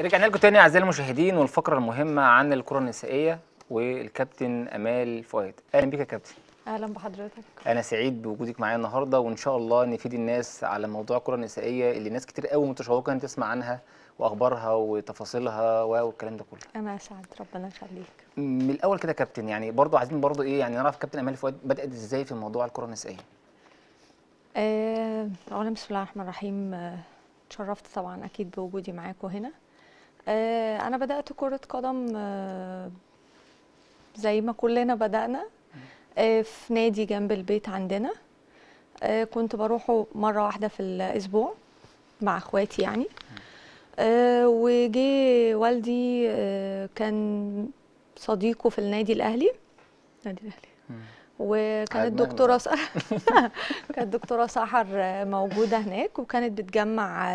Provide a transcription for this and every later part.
رجعنا لكم تاني اعزائي المشاهدين والفقره المهمه عن الكره النسائيه والكابتن امال فؤاد اهلا بيك يا كابتن اهلا بحضرتك انا سعيد بوجودك معايا النهارده وان شاء الله نفيد الناس على موضوع الكره النسائيه اللي ناس كتير قوي متشوقه ان تسمع عنها واخبارها وتفاصيلها والكلام ده كله انا سعد ربنا يخليك من الاول كده كابتن يعني برضو عايزين برضو ايه يعني نعرف كابتن امال فؤاد بدات ازاي في موضوع الكره النسائيه أه... بسم الله الرحمن الرحيم آه، تشرفت طبعا اكيد بوجودي معاكم هنا آه، انا بدات كره قدم آه، زي ما كلنا بدانا آه، في نادي جنب البيت عندنا كنت بروحه مره واحده في الاسبوع مع اخواتي يعني وجي والدي كان صديقه في النادي الاهلي النادي الاهلي وكانت دكتوره سحر كانت دكتوره سحر موجوده هناك وكانت بتجمع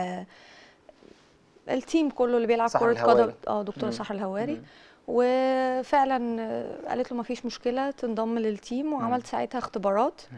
التيم كله اللي بيلعب كره قدم اه دكتوره سحر الهواري مم. وفعلا آه، قالت له ما فيش مشكله تنضم للتيم وعملت ساعتها اختبارات مم.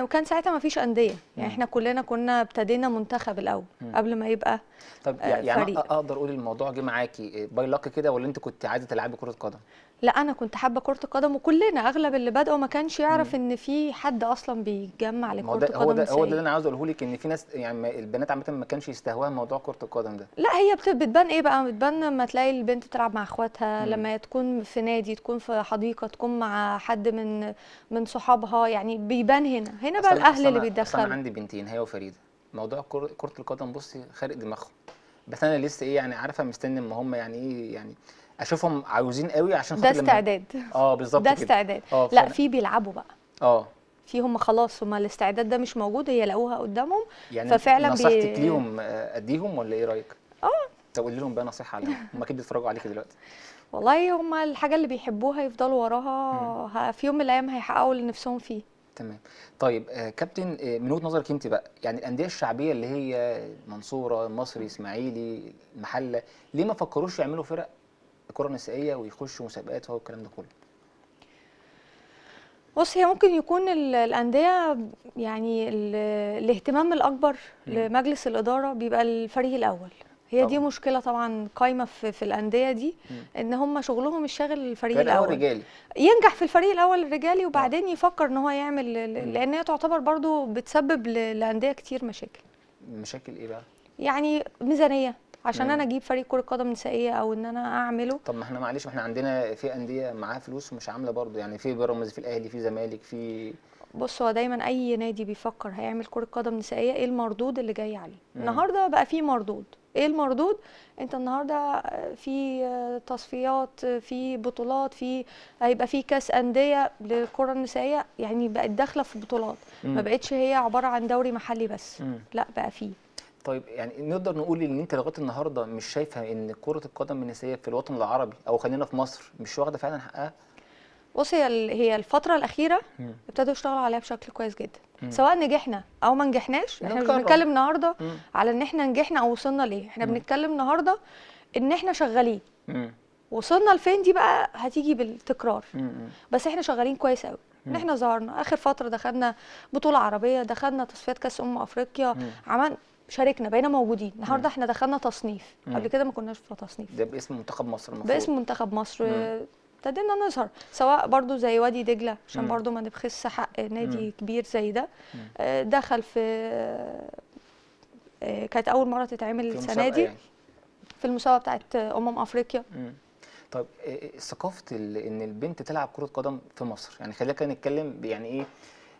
وكان ساعتها ما فيش انديه يعني احنا كلنا كنا ابتدينا منتخب الاول قبل ما يبقى طب آه، يعني فريق. اقدر اقول الموضوع جه معاكي باي لك كده ولا انت كنت عايزه تلعبي كره قدم لا انا كنت حابه كره القدم وكلنا اغلب اللي بداوا ما كانش يعرف ان في حد اصلا بيتجمع لكره القدم هو ده هو ده اللي انا عاوز اقوله لك ان في ناس يعني البنات عامه ما كانش يستهواها موضوع كره القدم ده لا هي بتبان ايه بقى بتبان لما تلاقي البنت تلعب مع اخواتها لما تكون في نادي تكون في حديقه تكون مع حد من من صحابها يعني بيبان هنا هنا بقى الاهل اللي بيتدخلوا انا عندي بنتين هي وفريده موضوع كره القدم بصي خارق دماغهم بس انا لسه ايه يعني عارفه مستني ان هم يعني ايه يعني اشوفهم عاوزين قوي عشان خاطر ده استعداد اه بالظبط ده استعداد آه، لا في بيلعبوا بقى اه في هم خلاص هم الاستعداد ده مش موجود هي لقوها قدامهم يعني ففعلا نصيحتك بي... ليهم اديهم ولا ايه رايك؟ اه طب قولي لهم بقى نصيحه عليهم هم اكيد بيتفرجوا عليكي دلوقتي والله هم الحاجه اللي بيحبوها يفضلوا وراها في يوم من الايام هيحققوا اللي نفسهم فيه تمام طيب آه كابتن آه من وجهه نظرك انت بقى يعني الانديه الشعبيه اللي هي منصوره مصري اسماعيلي المحله ليه ما فكروش يعملوا فرق الكره النسائيه ويخشوا مسابقات هو الكلام ده كله بص هي ممكن يكون الانديه يعني الاهتمام الاكبر لمجلس الاداره بيبقى الفريق الاول هي طبعا. دي مشكله طبعا قايمه في, في الانديه دي مم. ان هم شغلهم الشاغل الفريق الاول رجالي. ينجح في الفريق الاول الرجالي وبعدين طبعا. آه. يفكر ان هو يعمل لان هي تعتبر برضو بتسبب لانديه كتير مشاكل مشاكل ايه بقى يعني ميزانيه عشان مم. انا اجيب فريق كره قدم نسائيه او ان انا اعمله طب ما احنا معلش ما احنا عندنا في انديه معاها فلوس ومش عامله برضه يعني في بيراميدز في الاهلي في زمالك في بص هو دايما اي نادي بيفكر هيعمل كره قدم نسائيه ايه المردود اللي جاي عليه النهارده بقى في مردود ايه المردود انت النهارده في تصفيات في بطولات في هيبقى في كاس انديه للكره النسائيه يعني بقت داخله في بطولات ما بقتش هي عباره عن دوري محلي بس لا بقى فيه طيب يعني نقدر نقول ان انت لغايه النهارده مش شايفه ان كره القدم النسائيه في الوطن العربي او خلينا في مصر مش واخده فعلا حقها بص هي هي الفتره الاخيره ابتدوا يشتغلوا عليها بشكل كويس جدا مم. سواء نجحنا او ما نجحناش احنا مش بنتكلم النهارده على ان احنا نجحنا او وصلنا ليه احنا مم. بنتكلم النهارده ان احنا شغالين وصلنا لفين دي بقى هتيجي بالتكرار مم. بس احنا شغالين كويس قوي ان احنا ظهرنا اخر فتره دخلنا بطوله عربيه دخلنا تصفيات كاس امم افريقيا عملنا شاركنا بقينا موجودين النهارده احنا دخلنا تصنيف مم. قبل كده ما كناش في تصنيف ده باسم منتخب مصر المفروض باسم منتخب مصر ابتدينا نظهر سواء برضو زي وادي دجله عشان برضو ما نبخس حق نادي مم. كبير زي ده آه، دخل في آه، كانت اول مره تتعمل السنه دي يعني. في المسابقه بتاعت امم افريقيا مم. طيب آه، ثقافه ان البنت تلعب كره قدم في مصر يعني خلينا كده نتكلم يعني ايه,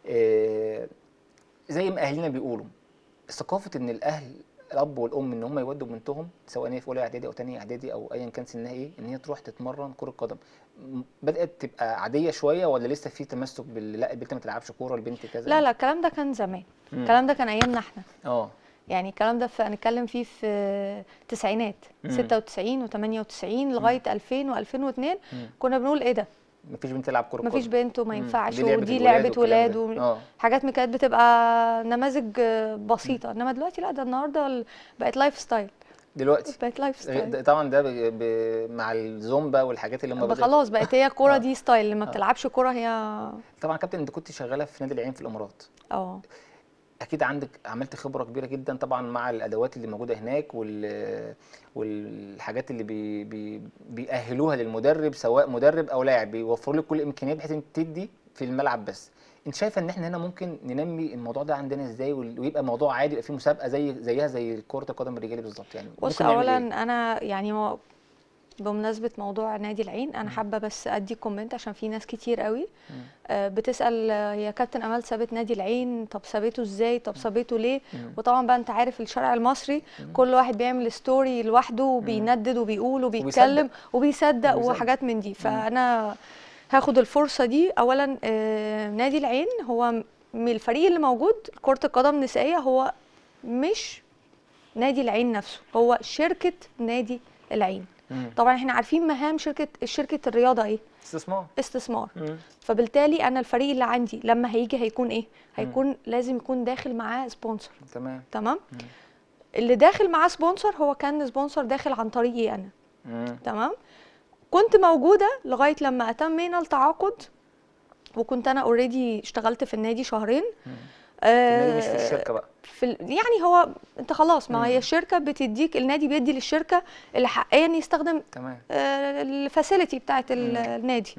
إيه زي ما اهلنا بيقولوا ثقافه ان الاهل الاب والام ان هم يودوا بنتهم سواء هي في اولى اعدادي او ثانيه اعدادي او ايا كان سنها ايه ان هي تروح تتمرن كره قدم بدات تبقى عاديه شويه ولا لسه في تمسك بال لا البنت ما تلعبش كوره البنت كذا لا لا الكلام ده كان زمان الكلام ده كان ايامنا احنا اه يعني الكلام ده هنتكلم فيه في التسعينات 96 و98 لغايه 2000 و2002 كنا بنقول ايه ده مفيش بنت تلعب كوره مفيش بنت وما ينفعش ودي لعبه, ودي لعبة ولاد وحاجات آه. حاجات من كانت بتبقى نماذج بسيطه انما دلوقتي لا ده النهارده بقت لايف ستايل دلوقتي بقت لايف ستايل طبعا ده مع الزومبا والحاجات اللي هم خلاص بقت هي الكوره آه. دي ستايل اللي ما آه. بتلعبش كوره هي طبعا كابتن انت كنت شغاله في نادي العين في الامارات اه اكيد عندك عملت خبره كبيره جدا طبعا مع الادوات اللي موجوده هناك وال والحاجات اللي بي بي بيأهلوها للمدرب سواء مدرب او لاعب بيوفروا لك كل الامكانيات بحيث انت تدي في الملعب بس انت شايفه ان احنا هنا ممكن ننمي الموضوع ده عندنا ازاي ويبقى موضوع عادي يبقى في مسابقه زي زيها زي كره القدم الرجالي بالظبط يعني بص اولا إيه؟ انا يعني بمناسبه موضوع نادي العين انا حابه بس ادي كومنت عشان في ناس كتير قوي آه، بتسال هي آه، كابتن امال سابت نادي العين طب سابته ازاي طب سابته ليه وطبعا بقى انت عارف الشارع المصري كل واحد بيعمل ستوري لوحده وبيندد وبيقول وبيتكلم وبيصدق, وحاجات من دي فانا هاخد الفرصه دي اولا آه، نادي العين هو من الفريق اللي موجود كره القدم النسائيه هو مش نادي العين نفسه هو شركه نادي العين مم. طبعا احنا عارفين مهام شركه شركه الرياضه ايه استثمار استثمار مم. فبالتالي انا الفريق اللي عندي لما هيجي هيكون ايه هيكون مم. لازم يكون داخل معاه سبونسر تمام تمام اللي داخل معاه سبونسر هو كان سبونسر داخل عن طريقي إيه انا مم. تمام كنت موجوده لغايه لما اتمينا التعاقد وكنت انا اوريدي اشتغلت في النادي شهرين مم. مش في آه، الشركه بقى في يعني هو انت خلاص ما هي الشركه بتديك النادي بيدي للشركه الحقيه ان يستخدم تمام آه، الفاسيلتي بتاعه النادي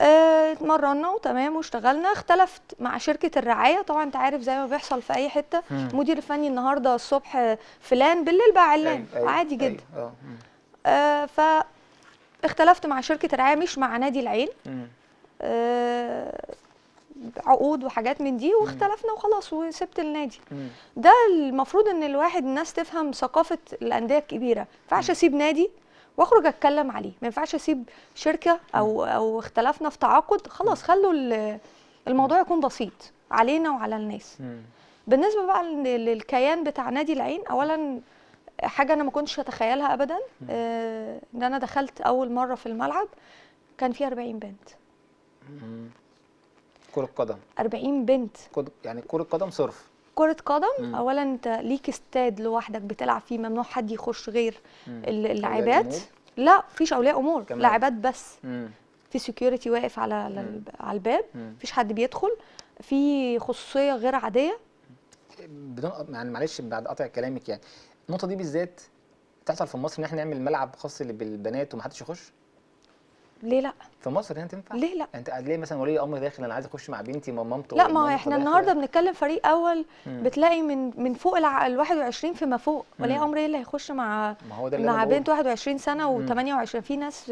آه، اتمرنا وتمام واشتغلنا اختلفت مع شركه الرعايه طبعا انت عارف زي ما بيحصل في اي حته المدير الفني النهارده الصبح فلان بالليل بقى علان أيوة، أيوة، عادي جدا أيوة، اه ف اختلفت مع شركه الرعايه مش مع نادي العين عقود وحاجات من دي واختلفنا وخلاص وسبت النادي ده المفروض ان الواحد الناس تفهم ثقافه الانديه الكبيره ما ينفعش اسيب نادي واخرج اتكلم عليه ما ينفعش اسيب شركه او او اختلفنا في تعاقد خلاص خلوا الموضوع يكون بسيط علينا وعلى الناس بالنسبه بقى للكيان بتاع نادي العين اولا حاجه انا ما كنتش اتخيلها ابدا آه، ان انا دخلت اول مره في الملعب كان فيه 40 بنت كرة قدم 40 بنت يعني كرة قدم صرف كرة قدم مم. اولا انت ليك استاد لوحدك بتلعب فيه ممنوع حد يخش غير اللاعبات لا فيش اولياء امور لاعبات بس مم. في سكيورتي واقف على على الباب مفيش حد بيدخل في خصوصيه غير عاديه بدون يعني معلش بعد قطع كلامك يعني النقطه دي بالذات بتحصل في مصر ان احنا نعمل ملعب خاص بالبنات ومحدش يخش ليه لا في مصر هنا تنفع ليه لا انت ليه مثلا ولي امر داخل انا عايز اخش مع بنتي مامته لا ما احنا النهارده بنتكلم فريق اول مم. بتلاقي من من فوق ال 21 فيما فوق ولي امر ايه اللي هيخش مع ما هو ده اللي مع بنت 21 سنه و28 في ناس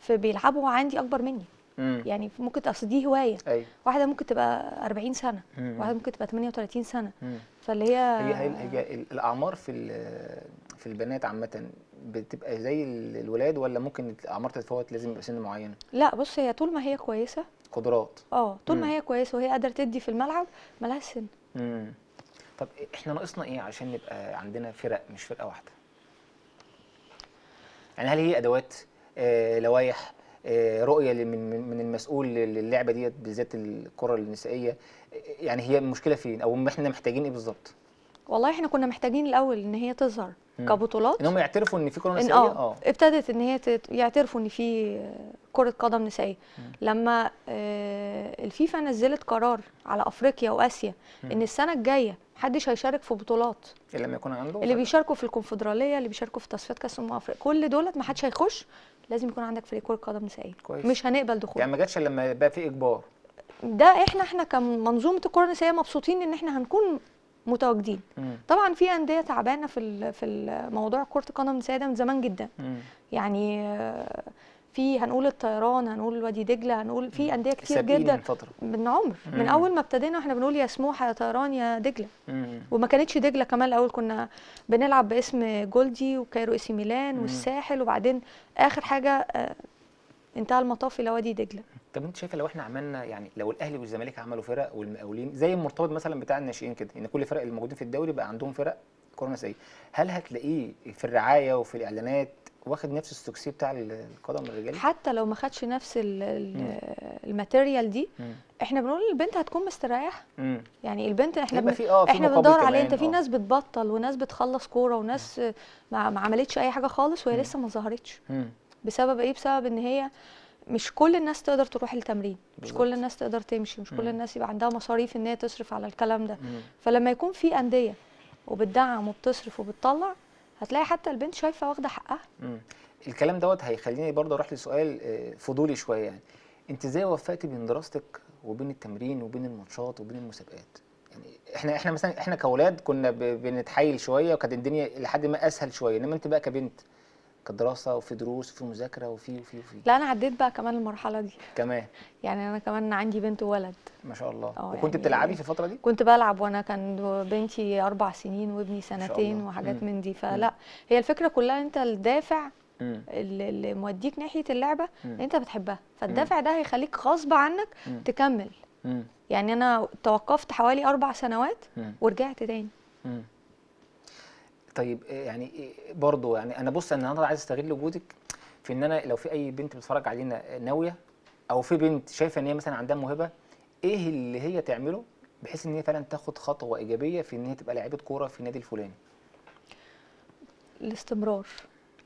في بيلعبوا عندي اكبر مني مم. يعني ممكن اصل دي هوايه أي. أيوة. واحده ممكن تبقى 40 سنه مم. واحده ممكن تبقى 38 سنه مم. فاللي هي هي, هي الاعمار في في البنات عامه بتبقى زي الولاد ولا ممكن الاعمار تتفاوت لازم يبقى سن معين لا بص هي طول ما هي كويسه قدرات اه طول ما هي كويسه وهي قادره تدي في الملعب مالهاش سن امم طب احنا ناقصنا ايه عشان نبقى عندنا فرق مش فرقه واحده يعني هل هي ادوات آه لوائح آه، رؤيه من من المسؤول للعبه ديت بالذات الكره النسائيه يعني هي المشكله فين او احنا محتاجين ايه بالظبط والله احنا كنا محتاجين الاول ان هي تظهر كبطولات ان هم يعترفوا ان في كره نسائيه اه, آه. ابتدت ان هي يعترفوا ان في كره قدم نسائيه لما آه الفيفا نزلت قرار على افريقيا واسيا مم. ان السنه الجايه محدش هيشارك في بطولات اللي لما يكون عنده اللي بيشاركوا في الكونفدراليه اللي بيشاركوا في تصفيات كاس امم افريقيا كل دولت محدش هيخش لازم يكون عندك فريق كره قدم نسائيه مش هنقبل دخول يعني ما جاتش لما يبقى في اجبار ده احنا احنا كمنظومه الكره النسائيه مبسوطين ان احنا هنكون متواجدين مم. طبعا في انديه تعبانه في في موضوع كره القدم النسائيه ده من زمان جدا مم. يعني في هنقول الطيران هنقول وادي دجله هنقول في انديه كتير جدا من, فترة. من عمر مم. من اول ما ابتدينا احنا بنقول يا سموحه يا طيران يا دجله وما كانتش دجله كمان الاول كنا بنلعب باسم جولدي وكايرو اسي ميلان مم. والساحل وبعدين اخر حاجه آه، انتهى المطاف الى وادي دجله طب انت شايفه لو احنا عملنا يعني لو الاهلي والزمالك عملوا فرق والمقاولين زي المرتبط مثلا بتاع الناشئين كده ان كل فرق الموجودين في الدوري بقى عندهم فرق كره نسائيه هل هتلاقيه في الرعايه وفي الاعلانات واخد نفس السوكسي بتاع القدم الرجالي حتى لو ما خدش نفس الماتيريال دي مم. احنا بنقول البنت هتكون مستريحه يعني البنت احنا بن... في آه في احنا بندور عليه انت في آه. ناس بتبطل وناس بتخلص كوره وناس مم. ما عملتش اي حاجه خالص وهي لسه ما ظهرتش بسبب ايه بسبب ان هي مش كل الناس تقدر تروح التمرين بالزبط. مش كل الناس تقدر تمشي مش كل الناس يبقى عندها مصاريف ان هي تصرف على الكلام ده مم. فلما يكون في انديه وبتدعم وبتصرف وبتطلع هتلاقي حتى البنت شايفه واخده حقها مم. الكلام دوت هيخليني برضه اروح لسؤال آه، فضولي شويه يعني انت ازاي وفقتي بين دراستك وبين التمرين وبين الماتشات وبين المسابقات يعني احنا احنا مثلا احنا كاولاد كنا بنتحايل شويه وكانت الدنيا لحد ما اسهل شويه انما انت بقى كبنت كدراسه وفي دروس وفي مذاكره وفي وفي وفي لا انا عديت بقى كمان المرحله دي كمان يعني انا كمان عندي بنت وولد ما شاء الله اه، وكنت يعني بتلعبي في الفتره دي كنت بلعب وانا كان بنتي اربع سنين وابني سنتين وحاجات مم. من دي فلا مم. هي الفكره كلها انت الدافع اللي موديك ناحيه اللعبه مم. انت بتحبها فالدافع ده هيخليك غصب عنك تكمل يعني انا توقفت حوالي اربع سنوات ورجعت تاني طيب آه، يعني آه، برضه يعني انا بص انا النهارده عايز استغل وجودك في ان انا لو في اي بنت بتتفرج علينا ناويه او في بنت شايفه ان هي مثلا عندها موهبه ايه اللي هي تعمله بحيث ان هي فعلا تاخد خطوه ايجابيه في ان هي تبقى لعيبه كوره في النادي الفلاني الاستمرار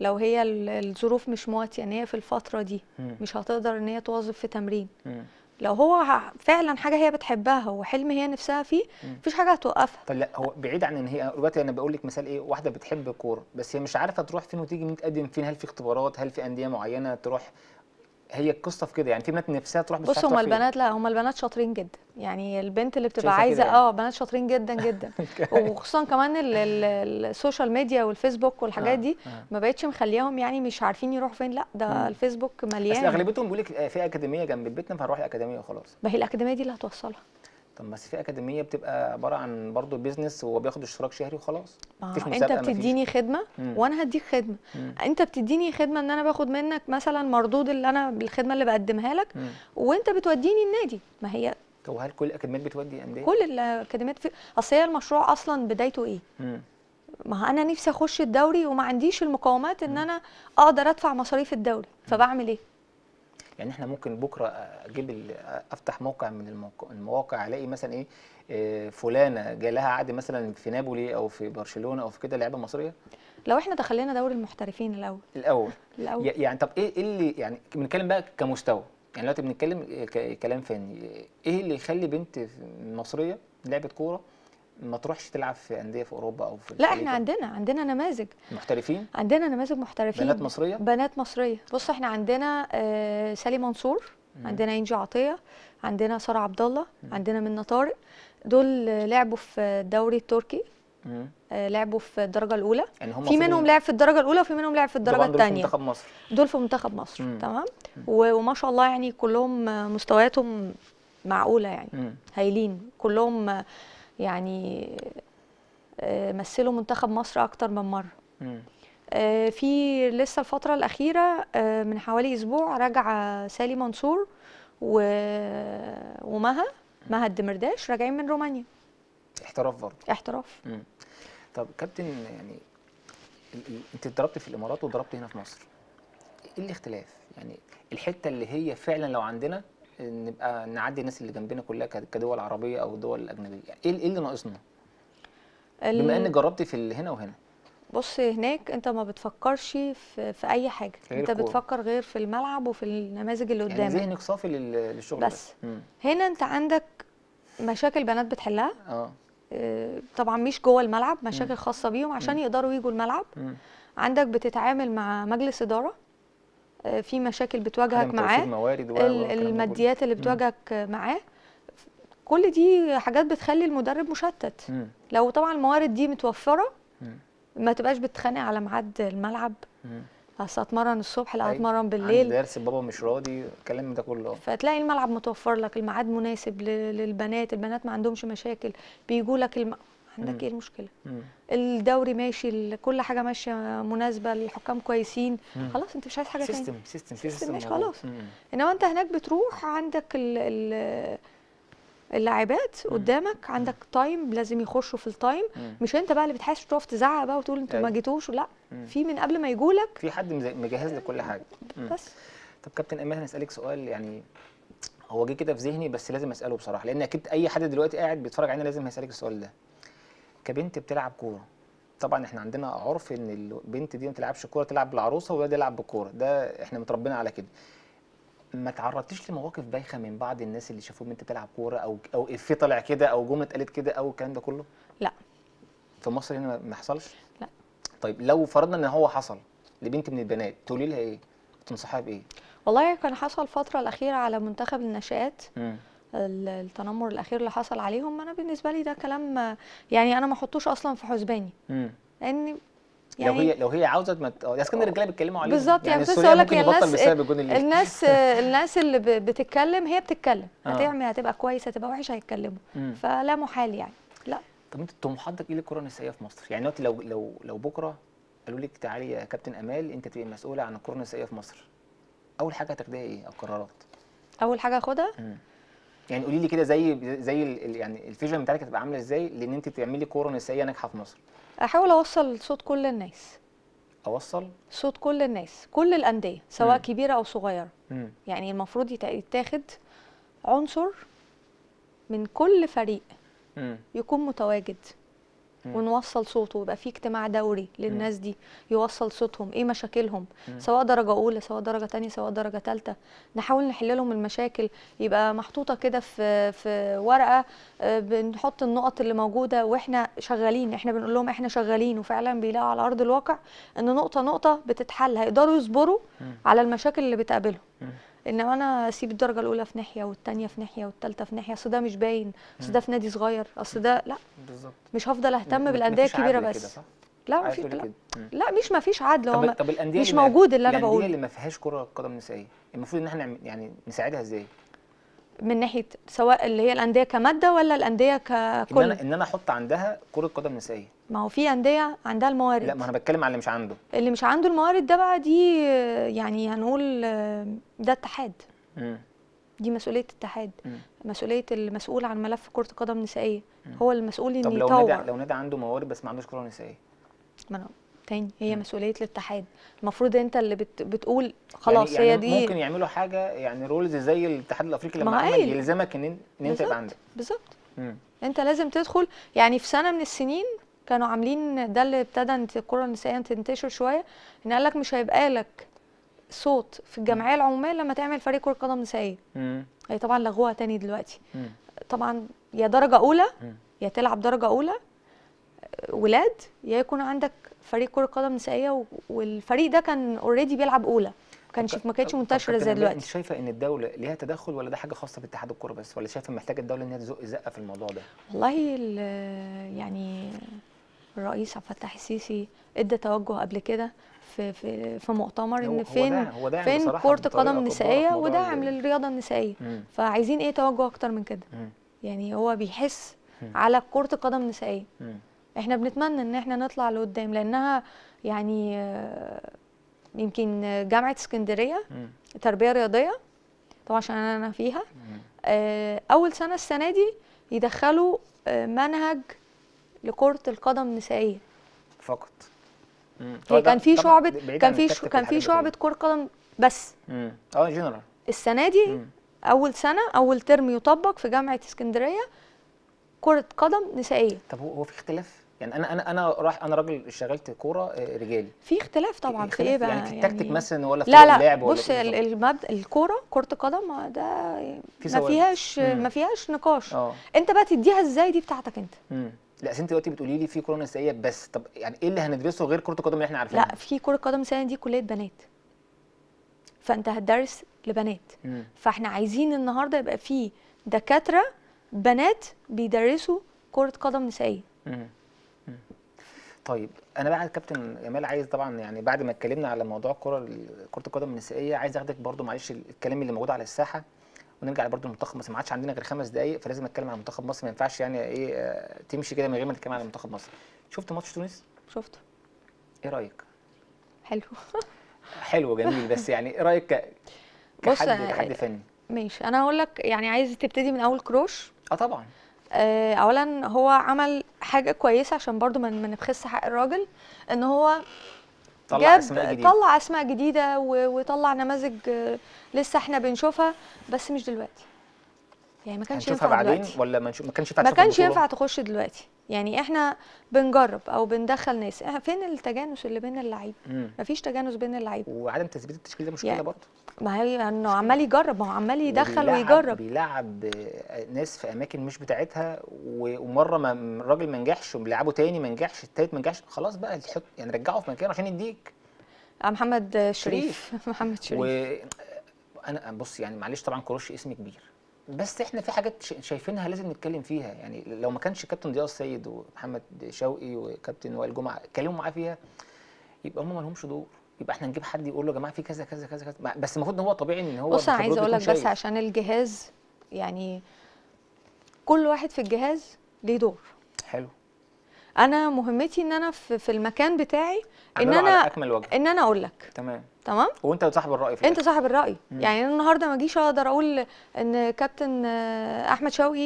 لو هي الظروف مش مواتيه ان هي في الفتره دي م. مش هتقدر ان هي توظف في تمرين م. لو هو فعلا حاجه هي بتحبها وحلم هي نفسها فيه مفيش حاجه هتوقفها طب لا هو بعيد عن ان هي دلوقتي انا بقول لك مثال ايه واحده بتحب الكوره بس هي مش عارفه تروح فين وتيجي مين تقدم فين هل في اختبارات هل في انديه معينه تروح هي القصه في كده يعني في بنات نفسها تروح بس بص هم البنات لا هم البنات شاطرين جدا يعني البنت اللي بتبقى عايزه يعني. اه بنات شاطرين جدا جدا وخصوصا كمان السوشيال ميديا والفيسبوك والحاجات آه، دي آه. ما بقتش مخليهم يعني مش عارفين يروحوا فين لا ده آه. الفيسبوك مليان بس اغلبتهم بيقول لك في اكاديميه جنب بيتنا فهروح الاكاديميه وخلاص ما هي الاكاديميه دي اللي هتوصلها طب بس في اكاديميه بتبقى عباره عن برضه بيزنس هو بياخد اشتراك شهري وخلاص مفيش انت بتديني خدمه مم. وانا هديك خدمه مم. انت بتديني خدمه ان انا باخد منك مثلا مردود اللي انا بالخدمه اللي بقدمها لك مم. وانت بتوديني النادي ما هي طب هل كل الاكاديميات بتودي انديه كل الاكاديميات في... اصل هي المشروع اصلا بدايته ايه مم. ما انا نفسي اخش الدوري وما عنديش المقومات ان مم. انا اقدر ادفع مصاريف الدوري فبعمل ايه يعني احنا ممكن بكره اجيب افتح موقع من المواقع الاقي مثلا ايه, آه، فلانه جاي لها عقد مثلا في نابولي او في برشلونه او في كده لعيبه مصريه لو احنا دخلنا دوري المحترفين الاول الاول الاول يعني طب إيه،, ايه اللي يعني بنتكلم بقى كمستوى يعني دلوقتي بنتكلم كلام فني ايه اللي يخلي بنت مصريه لعبه كوره ما تروحش تلعب في انديه في اوروبا او في لا احنا عندنا عندنا نماذج محترفين عندنا نماذج محترفين بنات مصريه بنات مصريه بص احنا عندنا آه سالي منصور مم. عندنا انجي عطيه عندنا ساره عبد الله عندنا منى طارق دول لعبوا في الدوري التركي آه لعبوا في الدرجه الاولى يعني في منهم لعب في الدرجه الاولى وفي منهم لعب في الدرجه الثانيه دول في منتخب مصر دول في منتخب مصر مم. تمام وما شاء الله يعني كلهم مستوياتهم معقوله يعني مم. هايلين كلهم يعني آه، مثلوا منتخب مصر اكتر من مره آه، في لسه الفتره الاخيره آه، من حوالي اسبوع رجع سالي منصور و... ومها مها الدمرداش راجعين من رومانيا احتراف برضه احتراف مم. طب كابتن يعني انت اتدربت في الامارات وضربت هنا في مصر ايه الاختلاف يعني الحته اللي هي فعلا لو عندنا نبقى نعدي الناس اللي جنبنا كلها كدول عربيه او دول اجنبيه ايه, إيه اللي ناقصنا بما ان جربتي في هنا وهنا بص هناك انت ما بتفكرش في, في اي حاجه انت بتفكر غير في الملعب وفي النماذج اللي يعني قدامك يعني ذهنك صافي للشغل بس, بس. هنا انت عندك مشاكل بنات بتحلها اه, آه، طبعا مش جوه الملعب مشاكل خاصه بيهم عشان يقدروا يجوا الملعب عندك بتتعامل مع مجلس اداره في مشاكل بتواجهك معاه الماديات اللي بتواجهك معاه كل دي حاجات بتخلي المدرب مشتت مم. لو طبعا الموارد دي متوفره مم. ما تبقاش بتتخانق على ميعاد الملعب اصل اتمرن الصبح لا اتمرن بالليل درس بابا مش راضي الكلام ده كله فتلاقي الملعب متوفر لك الميعاد مناسب للبنات البنات ما عندهمش مشاكل بيجوا لك الم... عندك ايه المشكله مم. الدوري ماشي كل حاجه ماشيه مناسبه الحكام كويسين مم. خلاص انت مش عايز حاجه سيستم سيستم سيستم, سيستم ماشي خلاص مم. انما انت هناك بتروح عندك ال اللاعبات قدامك عندك تايم لازم يخشوا في التايم مش انت بقى اللي بتحاسب تقف تزعق بقى وتقول انتوا ما أيوة. جيتوش لا في من قبل ما يجوا لك في حد مجهز لك كل حاجه بس طب كابتن امان هسالك سؤال يعني هو جه كده في ذهني بس لازم اساله بصراحه لان اكيد اي حد دلوقتي قاعد بيتفرج علينا لازم هيسالك السؤال ده كبنت بتلعب كوره طبعا احنا عندنا عرف ان البنت دي ما تلعبش كوره تلعب بالعروسه والولد يلعب بالكوره ده احنا متربينا على كده ما تعرضتش لمواقف بايخه من بعض الناس اللي شافوه انت بتلعب كوره او او افيه طالع كده او جمله اتقالت كده او الكلام ده كله لا في مصر هنا ما حصلش لا طيب لو فرضنا ان هو حصل لبنت من البنات تقولي لها ايه تنصحها بايه والله كان حصل فتره الاخيره على منتخب الناشئات التنمر الاخير اللي حصل عليهم انا بالنسبه لي ده كلام يعني انا ما احطوش اصلا في حسباني لان يعني لو هي لو هي عاوزه ما يا اسكندر كان الرجاله بيتكلموا عليهم بالظبط يعني بس اقول لك الناس الناس الناس اللي بتتكلم هي بتتكلم آه. هتعمل هتبقى كويسه هتبقى وحشه هيتكلموا فلا محال يعني لا طب انت طموحاتك ايه للكره النسائيه في مصر؟ يعني دلوقتي لو لو لو بكره قالوا لك تعالي يا كابتن امال انت تبقي مسؤوله عن الكره النسائيه في مصر اول حاجه هتاخديها ايه او قرارات؟ اول حاجه هاخدها يعني قولي لي كده زي زي يعني الفيجن بتاعتك هتبقى عامله ازاي لان انت تعملي كوره نسائيه ناجحه في مصر احاول اوصل صوت كل الناس اوصل صوت كل الناس كل الانديه سواء مم. كبيره او صغيره مم. يعني المفروض يتاخد عنصر من كل فريق مم. يكون متواجد ونوصل صوته ويبقى في اجتماع دوري للناس دي يوصل صوتهم ايه مشاكلهم سواء درجه اولى سواء درجه ثانيه سواء درجه ثالثه نحاول نحل لهم المشاكل يبقى محطوطه كده في في ورقه آه، بنحط النقط اللي موجوده واحنا شغالين احنا بنقول لهم احنا شغالين وفعلا بيلاقوا على ارض الواقع ان نقطه نقطه بتتحل هيقدروا يصبروا على المشاكل اللي بتقابلهم انما انا اسيب الدرجه الاولى في ناحيه والثانيه في ناحيه والثالثه في ناحيه اصل ده مش باين اصل ده في نادي صغير اصل ده لا بالظبط مش هفضل اهتم بالانديه الكبيره بس لا ما فيش لا, لا مش مفيش عدل هو طب, طب الانديه مش موجود اللي انا يعني بقوله الانديه اللي ما فيهاش كره قدم نسائيه المفروض ان احنا نعم- يعني نساعدها ازاي من ناحيه سواء اللي هي الانديه كماده ولا الانديه ككل ان انا ان انا احط عندها كره قدم نسائيه ما هو في انديه عندها الموارد لا ما انا بتكلم على اللي مش عنده اللي مش عنده الموارد ده بقى دي يعني هنقول ده اتحاد دي مسؤوليه اتحاد مسؤوليه المسؤول عن ملف كره قدم نسائيه هو المسؤول ان يطور طب لو نادي لو نادي عنده موارد بس ما عندوش كره نسائيه ما تاني هي م. مسؤوليه الاتحاد المفروض انت اللي بت... بتقول خلاص يعني, يعني هي يعني دي ممكن يعملوا حاجه يعني رولز زي الاتحاد الافريقي لما عمل يلزمك ان ان انت تبقى عندك بالظبط انت لازم تدخل يعني في سنه من السنين كانوا عاملين ده اللي ابتدى الكره النسائيه تنتشر شويه ان قال لك مش هيبقى لك صوت في الجمعيه العموميه لما تعمل فريق كره قدم نسائيه هي طبعا لغوها تاني دلوقتي م. طبعا يا درجه اولى م. يا تلعب درجه اولى ولاد يا يكون عندك فريق كره قدم نسائيه والفريق ده كان اوريدي بيلعب اولى كانش ما كانتش منتشره زي دلوقتي انت شايفه ان الدوله ليها تدخل ولا ده حاجه خاصه باتحاد الكره بس ولا شايفه محتاجه الدوله ان هي تزق زقه في الموضوع ده والله يعني الرئيس عبد الفتاح السيسي ادى توجه قبل كده في في في مؤتمر ان فين هو داعم فين كره القدم النسائيه وداعم للرياضه النسائيه فعايزين ايه توجه اكتر من كده مم. يعني هو بيحس مم. على كره القدم النسائيه احنا بنتمنى ان احنا نطلع لقدام لانها يعني آه، يمكن جامعه اسكندريه تربيه رياضيه طبعا عشان انا فيها آه، اول سنه السنه دي يدخلوا آه، منهج لكره القدم النسائيه فقط هي إيه، كان في شعبه كان في كان في شعبه كره قدم بس اه جنرال السنه دي مم. اول سنه اول ترم يطبق في جامعه اسكندريه كره قدم نسائيه طب هو في اختلاف يعني انا انا انا راح انا راجل اشتغلت كوره آه، رجالي في اختلاف طبعا في ايه بقى يعني في التكتيك يعني مثلا ولا في اللعب لا لا بص المد الكوره كره قدم آه، ده في ما فيهاش مم. ما فيهاش نقاش أوه. انت بقى تديها ازاي دي بتاعتك انت مم. لا انت دلوقتي بتقولي لي في كوره نسائيه بس طب يعني ايه اللي هندرسه غير كره القدم اللي احنا عارفينها لا في كره قدم نسائيه دي كليه بنات فانت هتدرس لبنات مم. فاحنا عايزين النهارده يبقى في دكاتره بنات بيدرسوا كره قدم نسائيه طيب انا بقى كابتن جمال عايز طبعا يعني بعد ما اتكلمنا على موضوع الكره كره القدم النسائيه عايز اخدك برده معلش الكلام اللي موجود على الساحه ونرجع برده لمنتخب مصر ما عادش عندنا غير خمس دقائق فلازم اتكلم على منتخب مصر ما ينفعش يعني ايه آه، تمشي كده من غير ما نتكلم على منتخب مصر شفت ماتش تونس شفته ايه رايك حلو حلو جميل بس يعني ايه رايك ك... كحد كحد آه، فني ماشي انا هقول لك يعني عايز تبتدي من اول كروش اه طبعا آه، اولا هو عمل حاجه كويسه عشان برضو ما نبخس حق الراجل ان هو طلع جاب أسماء جديدة. طلع اسماء جديده وطلع نماذج آه، لسه احنا بنشوفها بس مش دلوقتي يعني ما كانش ينفع بعدين دلوقتي. ولا ما, ما كانش ينفع ما كانش ينفع تخش دلوقتي يعني احنا بنجرب او بندخل ناس فين التجانس اللي بين اللعيبه فيش تجانس بين اللعيبه وعدم تثبيت التشكيل ده مشكله يعني برضه ما هي انه عمال يجرب ما هو عمال يدخل ويجرب بيلعب ناس في اماكن مش بتاعتها ومره ما الراجل ما نجحش وبيلعبه تاني ما نجحش التالت ما نجحش خلاص بقى يعني رجعه في مكانه عشان يديك آه، محمد شريف, شريف. محمد شريف وانا بص يعني معلش طبعا كروش اسم كبير بس احنا في حاجات شايفينها لازم نتكلم فيها يعني لو ما كانش كابتن ضياء السيد ومحمد شوقي وكابتن وائل جمعه اتكلموا معاه فيها يبقى هم ما لهمش دور يبقى احنا نجيب حد يقول له يا جماعه في كذا كذا كذا كذا بس المفروض ان هو طبيعي ان هو بص انا عايز اقول لك بس عشان الجهاز يعني كل واحد في الجهاز ليه دور حلو انا مهمتي ان انا في المكان بتاعي ان انا أكمل وجه. ان انا اقول لك تمام تمام وانت صاحب الراي في انت صاحب الراي مم. يعني انا النهارده ما اجيش اقدر اقول ان كابتن احمد شوقي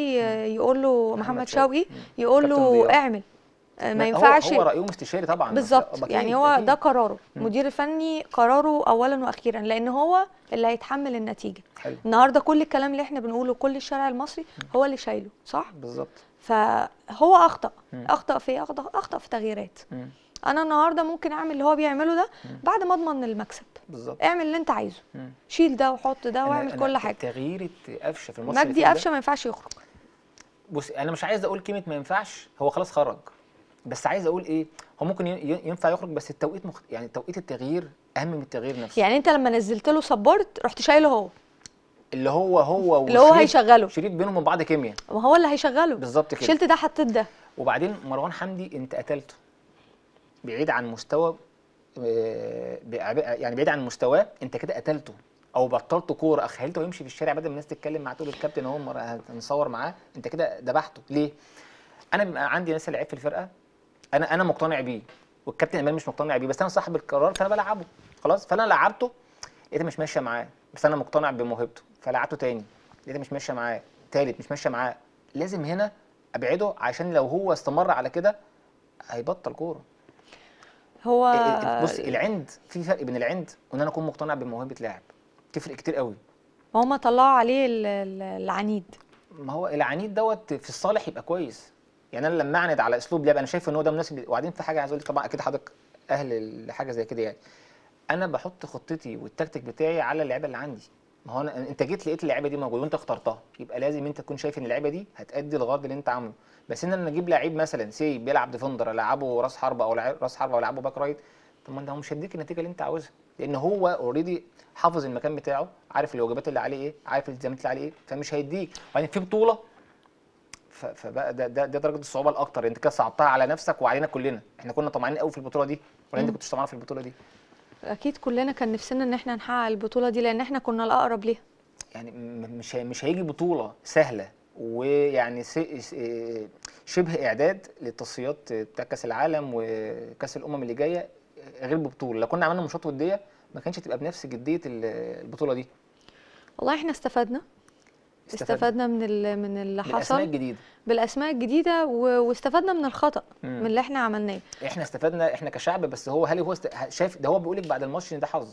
يقول له محمد شوقي يقول له اعمل ما ينفعش هو, رايه مستشاري طبعا بالظبط يعني هو ده قراره المدير الفني قراره اولا واخيرا لان هو اللي هيتحمل النتيجه حلو. النهارده كل الكلام اللي احنا بنقوله كل الشارع المصري هو اللي شايله صح بالظبط فهو اخطا اخطا في اخطا اخطا في تغييرات انا النهارده ممكن اعمل اللي هو بيعمله ده بعد ما اضمن المكسب بالظبط اعمل اللي انت عايزه مم. شيل ده وحط ده واعمل كل حاجه تغيير قفشه في الماتش مجدي قفشه ما ينفعش يخرج بص انا مش عايز اقول كلمه ما ينفعش هو خلاص خرج بس عايز اقول ايه هو ممكن ينفع يخرج بس التوقيت مخت... يعني توقيت التغيير اهم من التغيير نفسه يعني انت لما نزلت له سبورت رحت شايله هو اللي هو هو اللي هو هيشغله شريط بينهم من بعض كيمياء ما هو اللي هيشغله بالظبط كده شلت ده حطيت ده وبعدين مروان حمدي انت قتلته بعيد عن مستوى آه، يعني بعيد عن مستواه انت كده قتلته او بطلت كوره خليته يمشي في الشارع بدل ما الناس تتكلم معاه تقول الكابتن اهو هنصور معاه انت كده ذبحته ليه؟ انا عندي ناس لعيب في الفرقه انا انا مقتنع بيه والكابتن امام مش مقتنع بيه بس انا صاحب القرار فانا بلعبه خلاص فانا لعبته لقيتها مش ماشيه معاه بس انا مقتنع بموهبته فلعته تاني لقيتها مش ماشيه معاه تالت مش ماشيه معاه لازم هنا ابعده عشان لو هو استمر على كده هيبطل كوره هو إيه، إيه، إيه، بص العند في فرق بين العند وان انا اكون مقتنع بموهبه لاعب تفرق كتير قوي ما طلعوا عليه العنيد ما هو العنيد دوت في الصالح يبقى كويس يعني انا لما اعند على اسلوب لعب انا شايف ان هو ده مناسب وبعدين في حاجه عايز اقول طبعا اكيد حضرتك اهل لحاجه زي كده يعني انا بحط خطتي والتكتيك بتاعي على اللعيبه اللي عندي ما هو انت جيت لقيت اللعيبه دي موجوده وانت اخترتها يبقى لازم انت تكون شايف ان اللعيبه دي هتأدي الغرض اللي انت عامله بس ان انا اجيب لعيب مثلا سي بيلعب ديفندر العبه راس حربه او راس حربه العبه باك رايت طب ما انت مش هيديك النتيجه اللي انت عاوزها لان هو اوريدي حافظ المكان بتاعه عارف الواجبات اللي عليه ايه عارف الالتزامات اللي عليه ايه فمش هيديك وبعدين يعني في بطوله فبقى ده ده, ده درجه الصعوبه الاكتر انت كده صعبتها على نفسك وعلينا كلنا احنا كنا طمعانين قوي في البطوله دي ولا انت كنتش طمعان في البطوله دي اكيد كلنا كان نفسنا ان احنا نحقق البطوله دي لان احنا كنا الاقرب ليها يعني مش مش هيجي بطوله سهله ويعني شبه اعداد للتصفيات بتاع كاس العالم وكاس الامم اللي جايه غير ببطوله لو كنا عملنا ماتشات وديه ما كانش هتبقى بنفس جديه البطوله دي والله احنا استفدنا استفدنا, استفدنا من من اللي حصل بالاسماء الجديده بالاسماء الجديده واستفدنا من الخطا مم. من اللي احنا عملناه احنا استفدنا احنا كشعب بس هو هل هو است... شايف ده هو بيقول لك بعد الماتش ان ده حظ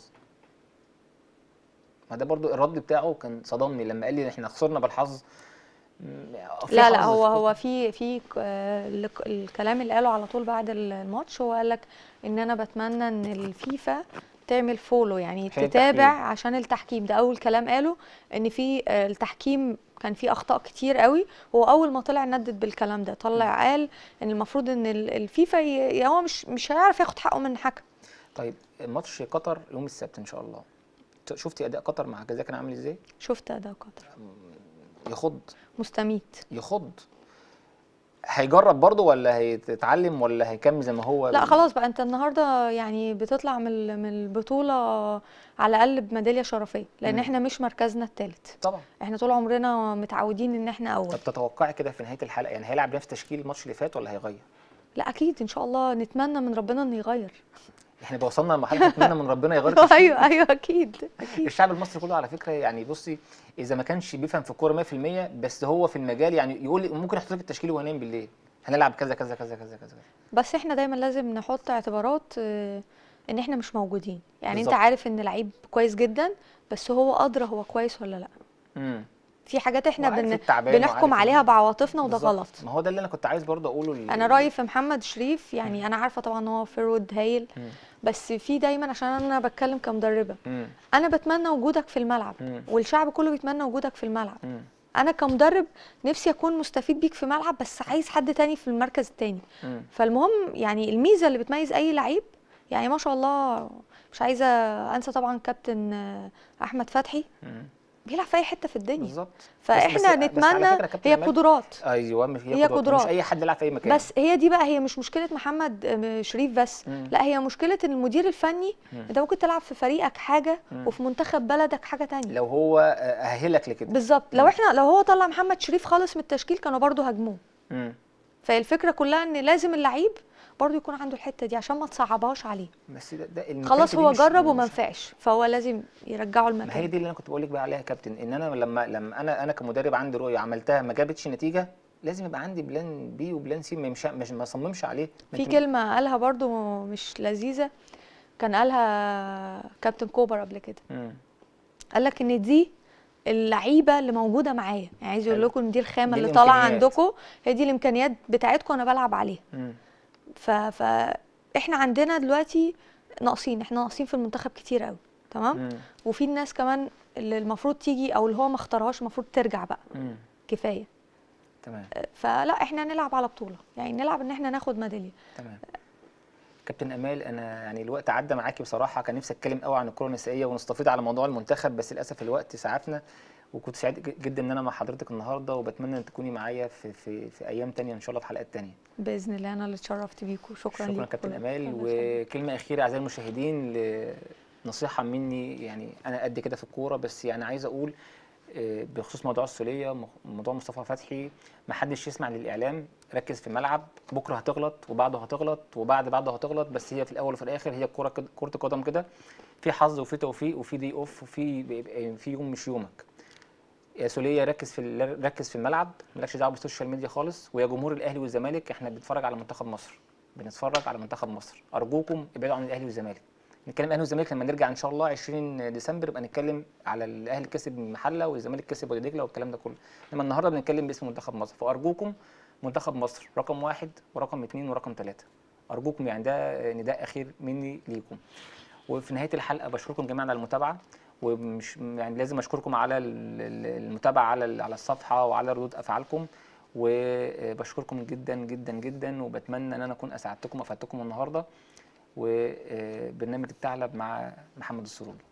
ما ده برضو الرد بتاعه كان صدمني لما قال لي احنا خسرنا بالحظ لا لا هو هو في في الكلام اللي قاله على طول بعد الماتش هو قال لك ان انا بتمنى ان الفيفا تعمل فولو يعني تتابع عشان التحكيم ده اول كلام قاله ان في آه، التحكيم كان في اخطاء كتير قوي هو اول ما طلع ندد بالكلام ده طلع قال ان المفروض ان الفيفا ي... هو مش مش هيعرف ياخد حقه من حكم طيب ماتش قطر يوم السبت ان شاء الله شفتي اداء قطر مع جزاء كان عامل ازاي شفت اداء قطر يخض مستميت يخض هيجرب برضه ولا هيتعلم ولا هيكمل زي ما هو لا خلاص بقى انت النهارده يعني بتطلع من من البطوله على الاقل بميداليه شرفيه لان احنا مش مركزنا الثالث طبعا احنا طول عمرنا متعودين ان احنا اول طب تتوقعي كده في نهايه الحلقه يعني هيلعب نفس تشكيل الماتش اللي فات ولا هيغير لا اكيد ان شاء الله نتمنى من ربنا انه يغير احنا بوصلنا لمرحله نتمنى من ربنا يغير ايوه ايوه اكيد اكيد الشعب المصري كله على فكره يعني بصي اذا ما كانش بيفهم في الكوره 100% بس هو في المجال يعني يقول لي ممكن احط لك التشكيل وانا نايم بالليل هنلعب كذا كذا كذا كذا كذا بس احنا دايما لازم نحط اعتبارات آه، ان احنا مش موجودين يعني بالزبط. انت عارف ان لعيب كويس جدا بس هو ادرى هو كويس ولا لا امم في حاجات احنا بن... بنحكم عليها بعواطفنا وده غلط ما هو ده اللي انا كنت عايز برضه اقوله انا رايي في محمد شريف يعني مم. انا عارفه طبعا ان هو فيرود هايل مم. بس في دايما عشان انا بتكلم كمدربه مم. انا بتمنى وجودك في الملعب مم. والشعب كله بيتمنى وجودك في الملعب مم. انا كمدرب نفسي اكون مستفيد بيك في ملعب بس عايز حد تاني في المركز التاني مم. فالمهم يعني الميزه اللي بتميز اي لعيب يعني ما شاء الله مش عايزه انسى طبعا كابتن احمد فتحي بيلعب في اي حته في الدنيا بالظبط فاحنا بس نتمنى بس هي قدرات ايوه مش هي, هي قدرات مش اي حد يلعب في اي مكان بس هي دي بقى هي مش مشكله محمد شريف بس مم. لا هي مشكله المدير الفني مم. انت ممكن تلعب في فريقك حاجه مم. وفي منتخب بلدك حاجه ثانيه لو هو آه، اهلك لكده بالظبط لو احنا لو هو طلع محمد شريف خالص من التشكيل كانوا برضه هاجموه فالفكره كلها ان لازم اللعيب برضه يكون عنده الحته دي عشان ما تصعبهاش عليه بس ده, ده خلاص هو جرب وما نفعش فهو لازم يرجعه المكان ما هي دي اللي انا كنت بقول لك بقى عليها يا كابتن ان انا لما لما انا انا كمدرب عندي رؤيه عملتها ما جابتش نتيجه لازم يبقى عندي بلان بي وبلان سي مش مش ما اصممش عليه في كلمه قالها برضو مش لذيذه كان قالها كابتن كوبر قبل كده قال لك ان دي اللعيبه اللي موجوده معايا يعني عايز يقول لكم دي الخامه دي اللي طالعه عندكم هي دي الامكانيات بتاعتكم انا بلعب عليها فاحنا عندنا دلوقتي ناقصين احنا ناقصين في المنتخب كتير قوي تمام مم. وفي الناس كمان اللي المفروض تيجي او اللي هو ما اختارهاش المفروض ترجع بقى مم. كفايه تمام أه، فلا احنا نلعب على بطوله يعني نلعب ان احنا ناخد ميداليه تمام كابتن امال انا يعني الوقت عدى معاكي بصراحه كان نفسي اتكلم قوي عن الكره النسائيه ونستفيض على موضوع المنتخب بس للاسف الوقت سعفنا وكنت سعيد جدا ان انا مع حضرتك النهارده وبتمنى ان تكوني معايا في في في ايام تانية ان شاء الله في حلقات تانية باذن الله انا اللي اتشرفت بيكم شكرا شكرا كابتن امال وكلمه اخيره اعزائي المشاهدين نصيحه مني يعني انا قد كده في الكوره بس يعني عايز اقول آه، بخصوص موضوع السوليه موضوع مصطفى فتحي ما حدش يسمع للاعلام ركز في الملعب بكره هتغلط وبعده هتغلط وبعد بعده هتغلط بس هي في الاول وفي الاخر هي كره كره قدم كده في حظ وفي توفيق وفي دي اوف وفي في يوم مش يومك يا سوليه ركز في ركز في الملعب مالكش دعوه بالسوشيال ميديا خالص ويا جمهور الاهلي والزمالك احنا بنتفرج على منتخب مصر بنتفرج على منتخب مصر ارجوكم ابعدوا عن الاهلي والزمالك نتكلم اهلي والزمالك لما نرجع ان شاء الله 20 ديسمبر يبقى نتكلم على الاهلي كسب المحله والزمالك كسب وادي دجله والكلام ده كله انما النهارده بنتكلم باسم منتخب مصر فارجوكم منتخب مصر رقم واحد ورقم اثنين ورقم ثلاثه ارجوكم يعني ده نداء اخير مني ليكم وفي نهايه الحلقه بشكركم جميعا على المتابعه ومش يعني لازم اشكركم على المتابعه على على الصفحه وعلى ردود افعالكم وبشكركم جدا جدا جدا وبتمنى ان انا اكون اسعدتكم وافدتكم النهارده وبرنامج الثعلب مع محمد السرور